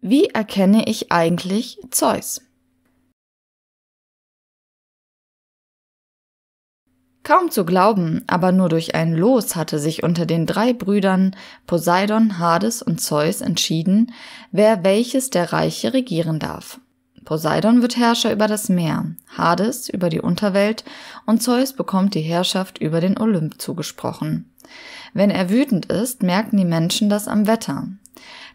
Wie erkenne ich eigentlich Zeus? Kaum zu glauben, aber nur durch ein Los hatte sich unter den drei Brüdern Poseidon, Hades und Zeus entschieden, wer welches der Reiche regieren darf. Poseidon wird Herrscher über das Meer, Hades über die Unterwelt und Zeus bekommt die Herrschaft über den Olymp zugesprochen. Wenn er wütend ist, merken die Menschen das am Wetter.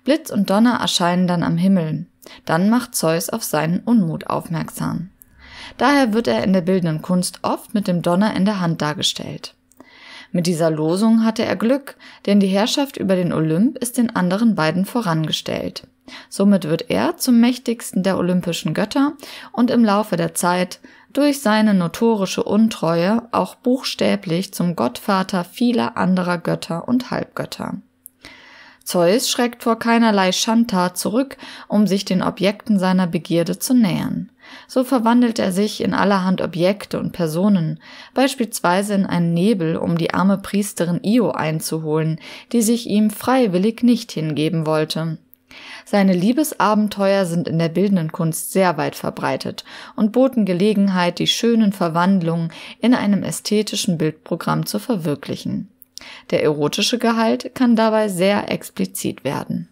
Blitz und Donner erscheinen dann am Himmel. Dann macht Zeus auf seinen Unmut aufmerksam. Daher wird er in der bildenden Kunst oft mit dem Donner in der Hand dargestellt. Mit dieser Losung hatte er Glück, denn die Herrschaft über den Olymp ist den anderen beiden vorangestellt. Somit wird er zum mächtigsten der olympischen Götter und im Laufe der Zeit durch seine notorische Untreue auch buchstäblich zum Gottvater vieler anderer Götter und Halbgötter. Zeus schreckt vor keinerlei Schandtat zurück, um sich den Objekten seiner Begierde zu nähern. So verwandelt er sich in allerhand Objekte und Personen, beispielsweise in einen Nebel, um die arme Priesterin Io einzuholen, die sich ihm freiwillig nicht hingeben wollte. Seine Liebesabenteuer sind in der bildenden Kunst sehr weit verbreitet und boten Gelegenheit, die schönen Verwandlungen in einem ästhetischen Bildprogramm zu verwirklichen. Der erotische Gehalt kann dabei sehr explizit werden.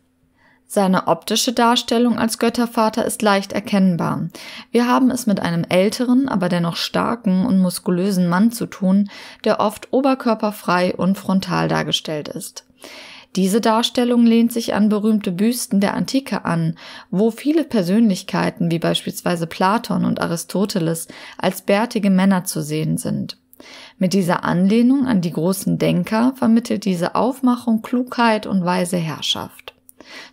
Seine optische Darstellung als Göttervater ist leicht erkennbar. Wir haben es mit einem älteren, aber dennoch starken und muskulösen Mann zu tun, der oft oberkörperfrei und frontal dargestellt ist. Diese Darstellung lehnt sich an berühmte Büsten der Antike an, wo viele Persönlichkeiten wie beispielsweise Platon und Aristoteles als bärtige Männer zu sehen sind. Mit dieser Anlehnung an die großen Denker vermittelt diese Aufmachung Klugheit und weise Herrschaft.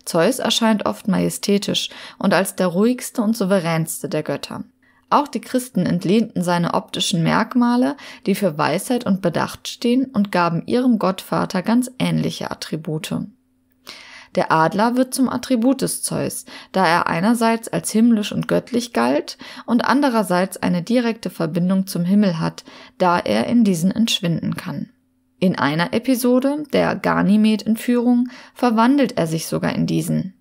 Zeus erscheint oft majestätisch und als der ruhigste und souveränste der Götter. Auch die Christen entlehnten seine optischen Merkmale, die für Weisheit und Bedacht stehen, und gaben ihrem Gottvater ganz ähnliche Attribute. Der Adler wird zum Attribut des Zeus, da er einerseits als himmlisch und göttlich galt und andererseits eine direkte Verbindung zum Himmel hat, da er in diesen entschwinden kann. In einer Episode, der Ganymed-Entführung, verwandelt er sich sogar in diesen.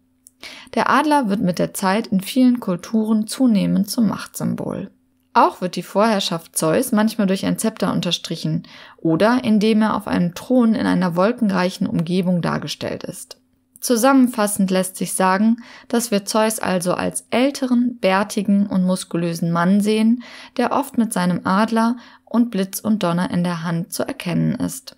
Der Adler wird mit der Zeit in vielen Kulturen zunehmend zum Machtsymbol. Auch wird die Vorherrschaft Zeus manchmal durch ein Zepter unterstrichen oder indem er auf einem Thron in einer wolkenreichen Umgebung dargestellt ist. Zusammenfassend lässt sich sagen, dass wir Zeus also als älteren, bärtigen und muskulösen Mann sehen, der oft mit seinem Adler und Blitz und Donner in der Hand zu erkennen ist